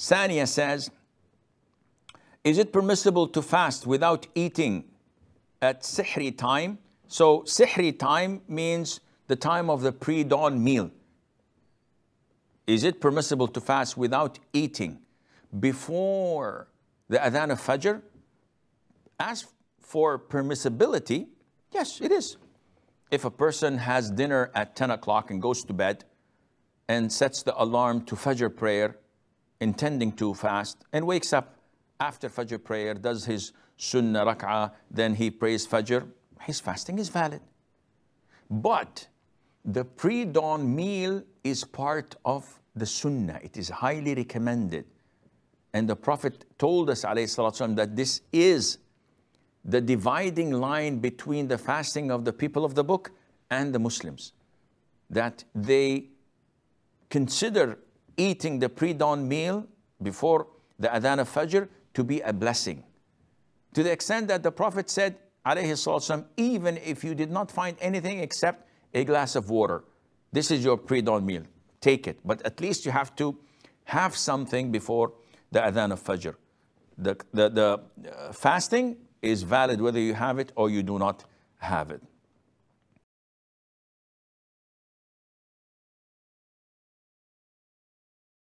Sania says, is it permissible to fast without eating at sihri time? So sihri time means the time of the pre-dawn meal. Is it permissible to fast without eating before the adhan of Fajr? As for permissibility, yes, it is. If a person has dinner at 10 o'clock and goes to bed and sets the alarm to Fajr prayer intending to fast and wakes up after Fajr prayer, does his sunnah rak'ah, then he prays Fajr, his fasting is valid. But the pre-dawn meal is part of the sunnah. It is highly recommended. And the Prophet told us, والسلام, that this is the dividing line between the fasting of the people of the book and the Muslims. That they consider eating the pre-dawn meal before the adhan of Fajr to be a blessing. To the extent that the Prophet said, والسلام, even if you did not find anything except a glass of water, this is your pre-dawn meal, take it. But at least you have to have something before the adhan of Fajr. The, the, the uh, fasting is valid whether you have it or you do not have it.